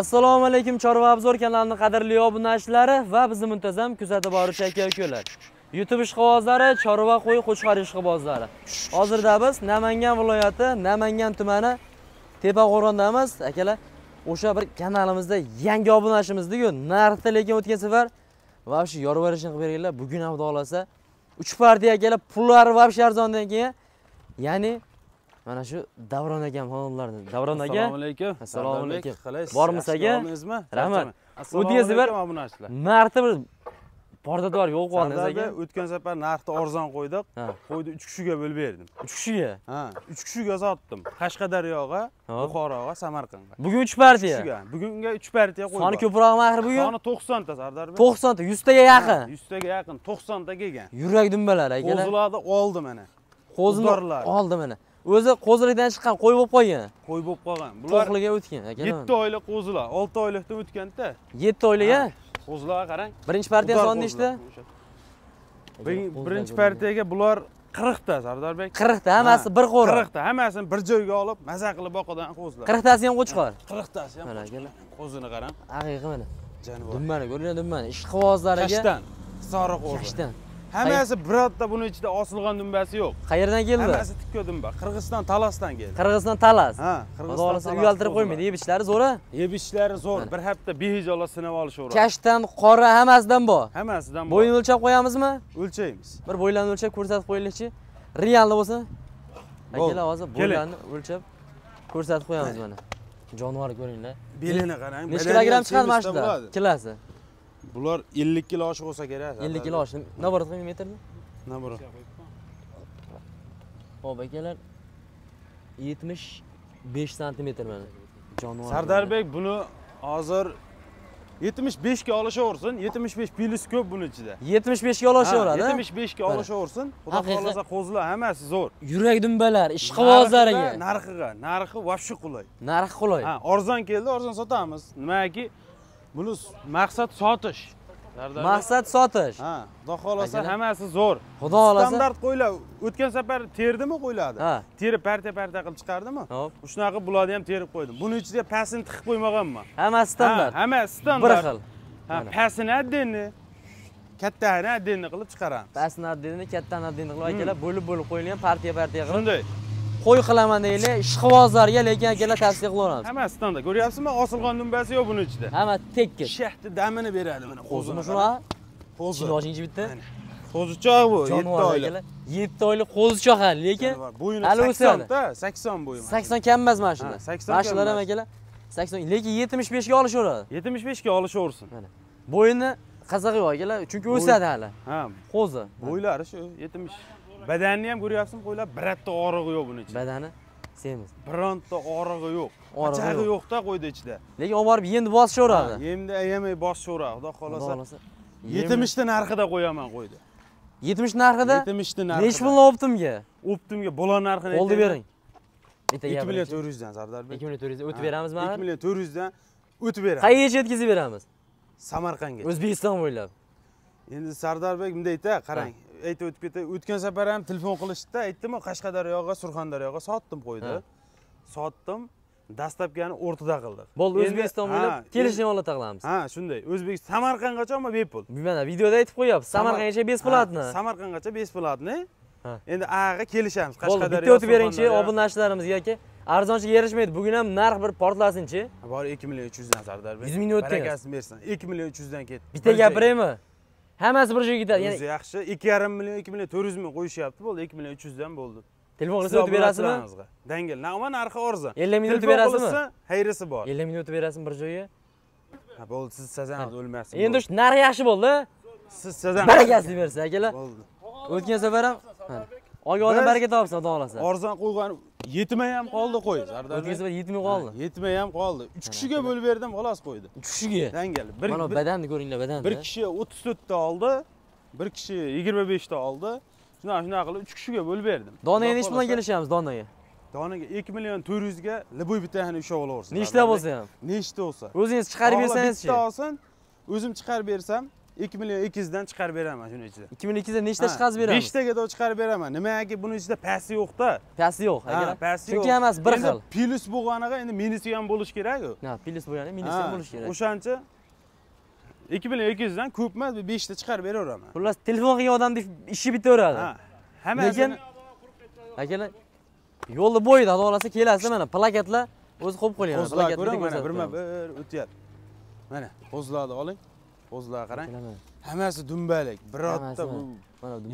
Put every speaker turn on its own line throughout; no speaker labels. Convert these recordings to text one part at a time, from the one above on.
assalomu alaykum chorva obzor kanalining qadrli obunachilari va bizni muntazam kuzatib boruvchi aka ukalar youtube ishqibozlari chorva qo'y qo'chqor ishqibozlari hozirda biz namangan viloyati namangan tumani tepaqo'rg'ondamiz akalar o'sha bir kanalimizda yangi obunachimiz deku narxda lekin o'tgan safar вообще yorvorishini qilib berganlar bugun ham xudo xohlasa uch partiya akalar pullari вообще arzondan keyin ya'ni mana shu davron akam xonimlarni davron aka assalomu alaykum assalomu alaykum qalaysiz bormisiz aka rahmat o'zingiz bir narxni bir
portada bor yo'q qoldingiz aka o'tgan safar narxni arzon qo'ydik qo'ydi uch kishiga bo'lib berdim uch kishiga ha uch kishiga sotdim qashqadaryoga buxoroga samarqandga bugun uch partiya bugunga uch partiya qo'ydim soni ko'proq axir bugun soni to'qsonta sardarbek to'qsonta yuztaga yaqin yuztaga yaqin to'qsonta kelgan
yurak dumbalari aka
qo'zilarni oldi mana
qo'zini oldi mana o'zi qo'zilikdan chiqqan qo'y bo'lib qolgan
qo'y bo'lib qolgan bular to'qliga
o'tgan aka yetti
oylik qo'zilar olti oylikdan o'tganda yetti oylik a qo'zilarga qarang birinchi partiya soni nechta birinchi partiyaga bular qirqta sardarbek qirqta hammasi bir qo'ri qirqta hammasini bir joyga olib maza qilib boqadigan qo'zilar qirqtasi ham qo'chqor qirqtasi ham qo'zini qarang
haqiqiy mana dummani ko'ringlar dummani ishqivozlariga kashtan soriq qo'zi kashtan hammasi
birontda buni ichida osilgan dumbasi yo'q qayerdan keldi hammasi tikka dumba qirg'iziston talasdan keldi
qirg'iziston talas ha qirg'iziston xohlasa uyaltirib qo'ymaydi
Yebishlari zo'r a zo'r bir hafta behijolar sinab olishaveradi
Kashdan, qora hammasidan bor
hammasidan bor Bo'yin
o'lchab qo'yamizmi o'lchaymiz bir bo'ylarni o'lchab ko'rsatib qo'yinglarchi. realni bo'lsin
akalar hozir bo'ylarni
o'lchab ko'rsatib qo'yamiz mana jonivorni
ko'ringlar belini qarang necha kilogramm chiqadi mana Kilasi. bular 50 kilo oshiq bo'lsa kerak 50 kilo oshiq
наоборот qilib metrni
наоборот ho'p akalar 75
cm mana
jonivor sardarbek buni hozir 75 ga olishaversin 75 plus ko'p buni ichida 75 ga olishaveradi 75 ga olishaversin xudo xolosa qo'zlar hammasi zo'r yurak dumbalar ishqivozlariga narxiga narxi вообще qulay narxi qulay ha arzon keldi arzon sotamiz nimaki buni maqsad sotish maqsad sotish ha xudo xohlasa hammasi zo'r xudo xohlasa standart qo'yiladi o'tgan safar terdimi qo'yiladi ha terib partiya partiya qilib chiqardimi hop shunaqa bularni ham terib qo'ydim buni ichida pastini tiqib qo'ymaganman hammasi standart hammasi standart bir xil ha pastini отдельный kattani отдельный qilib chiqaramiz pastini отдельный kattani отдельный qilib hmm. akalar bo'lib bo'lib qo'yilgan partiya partiya qilib shunday qo'y qilaman deylik ishqibozlarga lekin akalar tavsiya qilaveramiz hammasidan ko'ryapsizmi osilg'on dumbasi yo'q buni ichida hamma tekis shahni damini beradi mana qo'zini shunaqa qo'zi ochinchi bitta qo'zichoq bu yetti oylik
yetti oylik qo'zichoq hali lekin
bo'yini hali o'sadi sakson bo'yi sakson
kam emas mana shular mana shular ham
akalar sakson lekin yetmish beshga olishaveradi yetmish beshga olishaversin bo'yini qizig'i yo'q akalar chunki o'sadi hali ha qo'zi bo'ylari shu yetmish badanni ham ko'ryapsizmi qo'ylar bironta og'rig'i yo'q buni ichida badani semiz bironta og'rig'i yo'q ochag'i yo'qda qo'yni ichida lekin olib borib endi bosishaveradi endi ayamay bosishaveradi xudo xohlasa yetmishni narxida qo'yaman qo'yni yetmish narxida yetmishni narxida nechi pulni optimga optimga bola narxini oldi bering ikki million to'rt yuzdan sardarbek ikki million to'rt yuzdan o'tib beramizmi ikki million to'rt yuzdan o'tib beramiz qayergacha yetkazib beramiz samarqandga o'zbekiston bo'ylab endi sardarbek bunday ayta qarang aytib o'tib ketay o'tgan safar ham telefon qilishdida aytdimu qashqadaryoga surxondaryoga sotdim qo'yni sotdim dastlabkini o'rtada qildik bo'ldi o'zbekiston bo'ylab kelishni olib taqlamiz ha shunday o'zbekiston samarqandgacha ammo bepul mana videoda aytib qo'yyapmiz samarqandgacha bespulatni samarqandgacha bespulatni endi ag'a kelishamiz qashqadaryo bitta o'tib beringchi
obunachilarimizga aka arzonchiga erishmaydi bugun ham narx bir portlasinchi
bor ikki million uch yuzdan sardarbek yuz ming o'tgan barakasini bersin
ikki million uch yuzdan ketdi bitta gapiraymi hammasi bir joyga ketadi o'zi
yaxshi ikki yarim million ikki million to'rt yuz ming qo'yishyapti bo'ldi ikki million uch yuzdan bo'ldi telefon qilsa o'tib berasizmi dangal nima narxi arzon ellik million o'tib berasizmi hayrisi bor ellik million o'tib berasizmi bir joyga ha bo'ldi siz sazangiz o'lmasin endi shu narx yaxshi bo'ldi siz sazan barakasini bersin akalar bo'ldi o'tgan safar ham olgan odam baraka topsin xudo xohlasa arzon qo'ygan yetmay ham qoldi qo'y o'tgan yetmay qoldi yetmay ham qoldi uch kishiga bo'lib berdim xolos qo'ydi uch kishiga dangal bir mana badanni ko'ringlar badanni bir kishi o'ttiz to'rtta oldi bir kishi yigirma beshta oldi shunaqa shunaqa qilib uch kishiga bo'lib berdim donaga nechi bilan kelishamiz donaga donaga ikki million to'rt yuzga любой bittani ushlab olaversin nechta bo'lsa ham nechta bo'lsa o'zingiz chiqarib bersangiz bitta olsin o'zim chiqarib bersam 2 million 200 dan chiqarib beraman shuni ichida 2 milyon 200 dan nechta chiqazib beramiz 5 Ne chiqarib beraman nimaki buni ichida yok da. Pesi yo'q ha pasi yo'q chunki hammasi bir xil plyus bo'lganiga endi minusi ham buluş kerak-ku. ha plyus bo'lgani minusi ham bo'lishi kerak o'shancha 2 milyon 200 dan ko'p emas 5 çıkar chiqarib beraveraman xullas telefon bir işi ishi bitaveradi ha hammasini lekin
akalar yo'lni bo'yida xudo xohlasa kelasiz mana plakatlar o'zi qo'yib qo'yilgan plakatlar ko'ramiz mana birma
bir o'tyapti mana qo'zlarni oling qo'zilarga qarang hammasi dumbalik birorta bu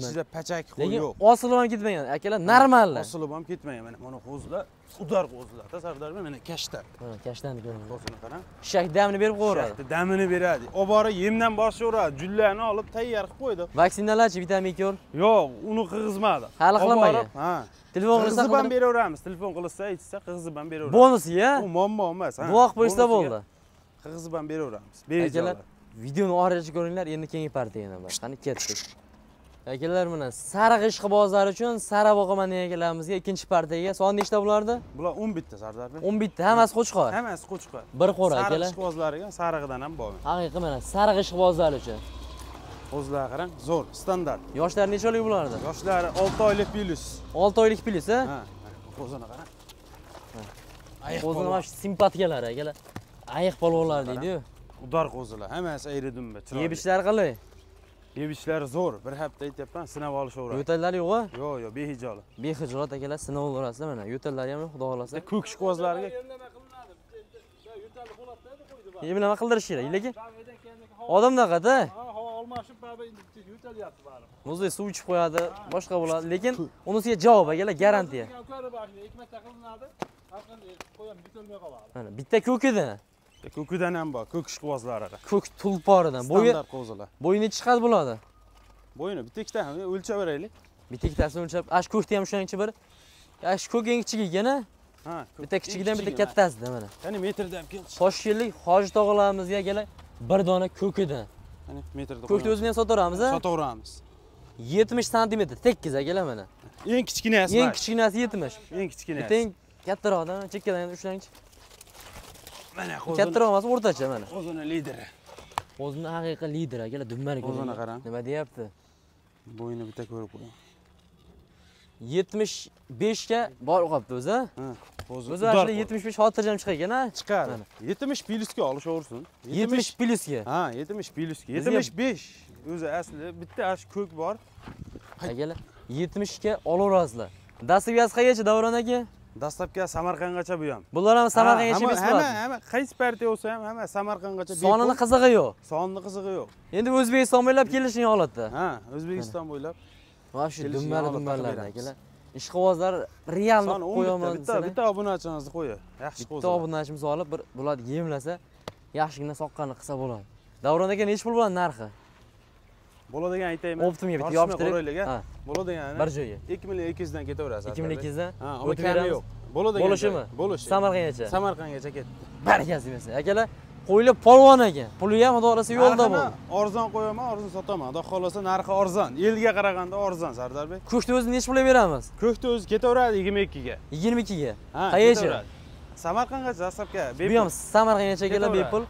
ichida pachak qo'y yo'q osilib ham ketmagan akalar normallar osilib ham ketmagan mana mana qo'zilar udar qo'zilarda sardor mana kashtan mana ko'ring qo'zini qarang shak damini berib qo'yaveradi damini beradi olib borib yemdan boshlayveradi jullarni olib tayyor qilib qo'ydi vaksinalarchi vitamin ko'r yo'q uni qirg'izmadi hali qilmagan ha
telefon qilsa ham
beraveramiz telefon qilsa aytsa qirg'izib ham beraveramiz bonusi ya u muammo emas duo qilib qo'yishsa bo'ldi qirg'izib ham beraveramiz akalar
videoni oxirigacha ko'ringlar endi keyingi partiya yana bir qani ketdik akalar mana sariq ishqibozlar uchun saraboqa akalarimizga
ikkinchi partiyaga soni nechta bularni bular o'n bitta sardorbek o'n bitta hammasi qo'chqor hammasi qo'chqor bir qo'ra akalar sariq ishqibozlariga sarig'idan ham bor
haqiqiy mana sariq ishqibozlar uchun
o'zlari qarang zo'r standart yoshlari nechalik bularni yoshlari olti oylik plyus olti oylik plyus a ha qo'zini qarang
qo'zini mana shu akalar
ayiq polvonlar deydiyu udar qo'zilar hammasi ayri dumba chiroyli yemishlari qalay yemishlari zo'r bir hafta aytyapman sinab olishaveradi yo'tallari yoq yo'q yo'q behijolat behijolat
akalar sinavverasizlar mana yo'tallari ham yo'q xudo xohlasa ko'kishqo'zlarga endi nima qildirish kerak lekin odamdaqada havo almashib baribir yo'talyapti baribir muzdek suv ichib qo'yadi boshqa bo'ladi lekin unisiga javob akalar
garantiya ekmakda qilinadi qo'yamiz bitolmay qoladi mana bitta ko'kida ko'kidan ham bor ko'k ishqibozlaridan ko'k tulporidan bo'yi qo'zilar bo'yi nechi chiqadi bularni bo'yini bitta ikkita o'lchab beraylik bitta ikkitasini o'lchab ana shu ko'kni ham ushlangchi bir
ana shu ko'k eng kichigi yana ha bitta kichigidan bitta kattasida mana qani metrdan ham toshkentlik hoji tog'alarimizga akalar bir dona ko'kidan
qani metrda ko'kni
o'zini ham sotaveramiz sotaveramiz yetmish santimetr tekkiz akalar mana eng kichkinasi eng kichkinasi yetmish eng kichkinasi bitta eng kattaroqdan chekkadan ushlangchi mana qo'zini kattaroq emas o'rtacha mana qo'zini lideri qo'zini haqiqiy lideri akalar dumbani qo'zini qarang nima deyapti bo'yni bitta ko'rib qo'ying yetmish
beshga borib qolibdi o'zi o'zi aslida
yetmish besh xotirjam chiqar ekan a chiqadi
yetmish plyusga olishaversin yetmish plyusga ha yetmish plyusga yetmish besh o'zi asli bitta ash ko'k bor akalar yetmishga olaverasizlar dastlab qayergacha davron aka dastlabki samarqandgacha bu ham bular ham samarqand yeshingiz bo'ladi hamma hamma qaysi partiya bo'lsa ham hamma samarqandgacha sonini qizig'i yo'q sonini qizig'i yo'q
endi o'zbekiston bo'ylab kelishing holatda ha o'zbekiston
bo'ylab mana shu dumbali dumbalardan akalar
ishqibozlar realni qo'yaman bitta bitta obunachimizni qo'ya yaxshi bitta obunachimizni olib bir bular yemlasa yaxshigina soqqani qilsa bo'ladi davron aka nechi pul bo'ladi narxi
bo'ladigan aytayman optimga bitta yopishtirib qo'yaylik bo'ladigan bir joyga ikki million ikki yuzdan ketaverasiz ikki million ikki yuzdan ha kami yo'q bo'ladigan bo'lishimi bo'lishi samarqandgacha samarqandgacha ketdi barakasi
bersin akalar qo'ylar polvon ekan puli ham xudo xohlasa yo'lda bo'l.
arzon qo'yaman arzon sotaman xudo xohlasa narxi arzon elga qaraganda arzon sardarbek
ko'kni o'zi nechi pulga beramiz ko'kni o'zi ketaveradi yigirma ikkiga yigirma ikkiga qayergacha
samarqandgacha dastlabki bu ham samarqandgacha akalar bepul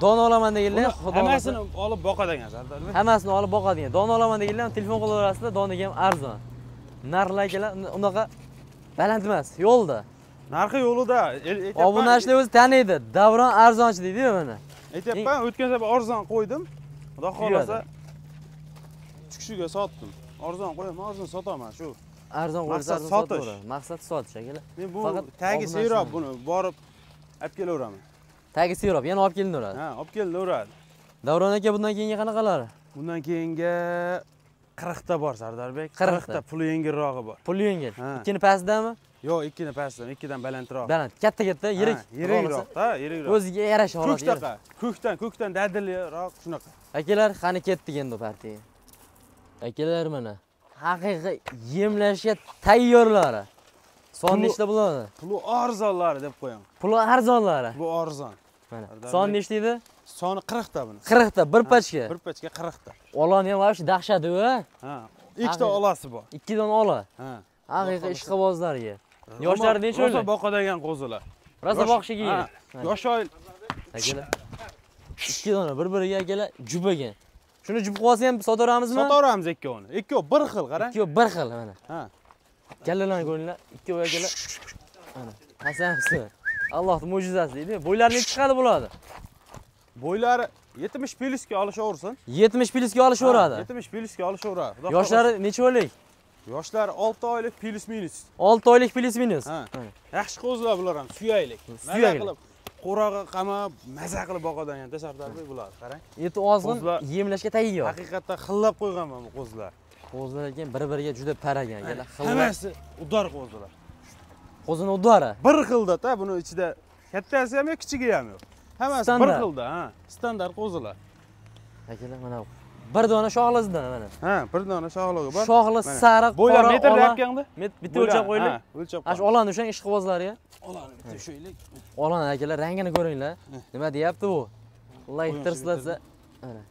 don olaman deganlar xudo hammasini
olib boqadigan sardor
hammasini olib boqadigan don olaman deganlar telefon qilaverasizlar doniga ham arzon narxlar unaqa baland emas yo'lda narxi
yo'lida e, e, e, obunachilar
o'zi taniydi davron arzonchi deydiyu mana
aytyapman o'tgan safar arzon qo'ydim xudo xohlasa chiqishiga sotdim arzon qo'yaman arzon sotaman shu
arzon qo'ysa sotish maqsad sotish akalar
men bu tagi seyroq buni borib olib kelaveraman
tagi sirop, yana olib kelinaveradi
ha olib keldi uradi davron aka bundan keyingi qanaqalar bundan keyingi qirqta bor sardarbek qirqta puli yengilrog'i bor puli yengil ikkini pastdami yo'q ikkini pastdan ikkidan balandroq baland katta
katta yirik yirikroqda yirikroq o'ziga yarasha holat ko'ktaqa
ko'kdan ko'kdan dadilroq shunaqa
akalar qani ketdik endi partiyaga akalar mana haqiqiy yemlashga tayyorlari sonni nechta bo'ladi
puli arzonlari deb qo'yaman
puli arzonlari bu arzon
mana soni nechta edi soni qirqta buni qirqta bir pachka bir pachka qirqta
olani ham вообще dahshat u ha ikkita olasi bor ikki dona ola ha haqiqiy ishqibozlarga yoshlari necha o'yla
boqadigan qo'zilar rosa boqishiga yosh oyil
ikki dona bir biriga akalar jubagan shuni jub qilib olsa ham sotaveramizmi sotaveramiz ikkovini ikkovi bir xil qara ikkovi bir xil mana ha kallalarni ko'ringlar ikkovi akalar mana hasan husan Allohning mo'jizasi deydi. Bo'ylari necha chiqadi
bo'ladi? Bo'ylari 70 plusga olishaversin. 70 plusga olishaveradi. 70 plusga olishaveradi. Yoshlari necha oylik? Yoshlari 6 oylik plus minus. 6 oylik plus minus. Ha. Yaxshi qo'zlar bular ham, suyaylik. Maza qilib qo'rog'i qamab, maza qilib boqadan ham tashabbarbek bular, qarang.
Eti ozg'in yemlashga tayyor.
Haqiqatda xillab qo'yganman bu qo'zlar. Qo'zlar ekan bir-biriga juda paragan, ikkala xillar. Hammasi udor qo'zlar. o'zini udvori bir xilda xildada buni ichida kattasi ham yo'q kichigi ham yo'q hammasi bir xilda ha standart qo'zilar akalar mana bir dona shoxlasidan mana ha bir dona shoxligi bor shoxli sariq bo'ylab metrda yapganda bitta o'lchab qo'yaylik
o'lchab ana shu olani ushlang ishqibozlarga
olani bitta ushlaylik
olani akalar rangini ko'ringlar eh. nima deyapti bu layter silatsa
mana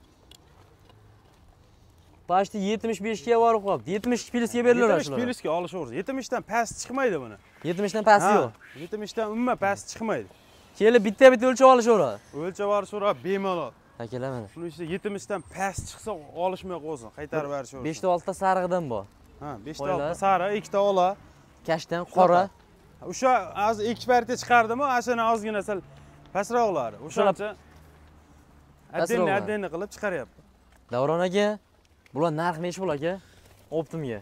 Başta 75 kişi var qolibdi 70 plyusga beriladi yetmish plyusga olishaversin 70 dan past chiqmaydi buni 70 dan pasti yo'q 70 dan umma past chiqmaydi kelib bitta bitta o'lchab olishaveradi o'lchab olishaveradi bemalol akalar mana shuni ichida 70 dan past chiqsa olishmay qo'ysin qaytarib yuborishaversin 5 ta 6 ta sarig'idan bor ha 5 ta 6 ta 2 ta ola kashtan qora o'sha hozir 2 variant chiqardim, ana shuni ozgina sal pastroqlari o'shancha отдельный отдельный qilib chiqaryapti
davron aka bular narxi nechi pul aka optimga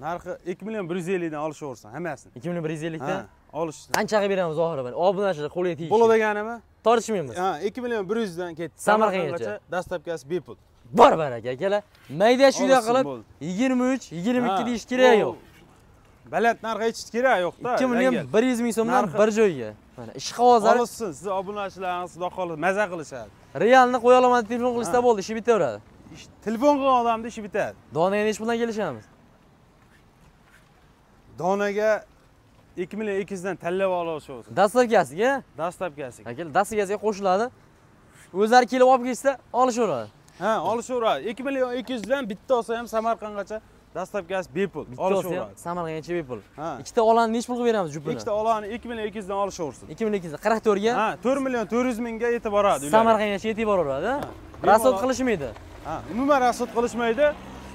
narxi 2 million 150 dan olishaversin hammasini 2 million 150 dan olish
qanchaga beramiz oxiri mana
obunachilar qo'liga tegish pul deganimi
tortishmaymiz ha
2 million 100 dan ketdi samarqandgacha dostavkasi bepul bor aka akalar mayda shuyda qilib 23 22 deyish kerak yo'q baland narxga aytish kerak yo'qda 2 million 100 ming so'mdan bir joyga mana ish ishqibozlar olsin sizni obunachilaringiz xudo xohlasa maza qilishadi
realni qo'ya olaman telefon qilishsa bo'ldi ishi bitaveradi telefon qilgan odamni
ishi bitadi donaga ish bilan kelishamiz donaga ikki million ikki yuzdan tanlab olasiz bo'lsa dastlabkasiga dastlabkasiga aka dastlabkasiga qo'shiladi o'zlari kelib olib ketishsa olishaveradi ha olishaveradi ikki million ikki yuzdan bitta olsa ham samarqandgacha dastlabkasi bepul olishaveradi samarqandgacha bepul ha ikkita olani nechi pul qilib beramiz jupini ikkita olani ikki million ikki yuzdan olishaversin ikki million ikki yuzdan qirq to'rtga ha to'rt million to'rt yuz mingga yetib boradi samarqandgacha yetib boraveradi rasod qilishmaydi umuman rasod qilishmaydi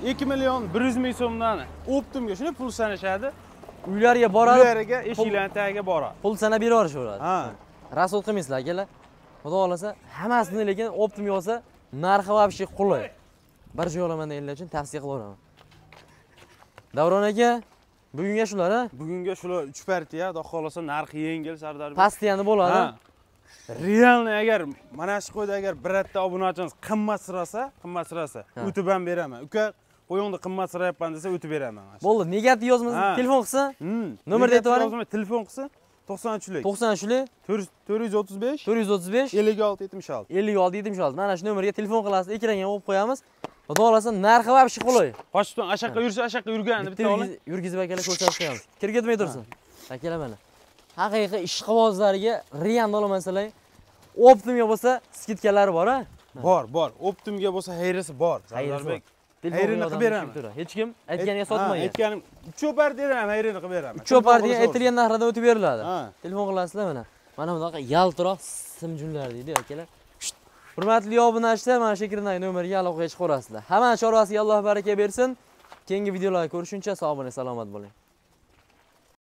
2 million 100 ming so'mdan optimga shunday pul sanashadi uylariga boradi uylariga eshiklarni tagiga boradi
pul sanab yuborishaveradi ha rasod qilmaysizlar akalar xudo xohlasa hammasini lekin optim yozsa narxi вообще qulay bir joy olaman
deganlar uchun tavsiya qilaveraman davron aka bugunga shular a bugunga shular 3 partiya xudo xohlasa narxi yengil sardar. past yana bo'ladi realniy agar mana shu qo'yda agar bitta obunachimiz qimmat qimmat qimmatsirasa o'tib ham beraman uka qo'yingni qimmatsirayapman desa o'tib beraman bo'ldi negativ yozmasa telefon qilsin hmm. nomerni aytib yuboring telefon qilsin to'qson uchlik to'qson uchlik to'rt yuz o'ttiz besh to'rt yuz o'ttiz besh
ellik olti yetmish olti ellik olti yetmish olti mana shu nomerga telefon qilasiz ekranga olib qo'yamiz xudo xohlasa narxi вообще qulay qochib ashu yoqqa yursa ashu yoqqa yurgan bitta yurgizib akalar ko'rsatib qo'yamiz kir ketmay tursin akalar mana haqiqiy ishqibozlarga real olmasalar
optimga bo'lsa skidkalari bor a bor bor optimga bo'lsa hayrisi bor hayrisi hayrini qilib beraman hech kim aytganiga sotmaydi aytganim uch cho'par beraman hayrini qilib beraman uch cho'par degan aytilgan
narxlardan o'tib beriladi telefon qilasizlar mana mana bunaqa yaltiroq simjunlar deydi akalar hurmatli obunachilar mana shu ekrandagi nomerga aloqaga chiqib ko'rasizlar hamma chorvasiga alloh baraka bersin keyingi videolarda ko'rishuncha sog' bo'ling salomat bo'ling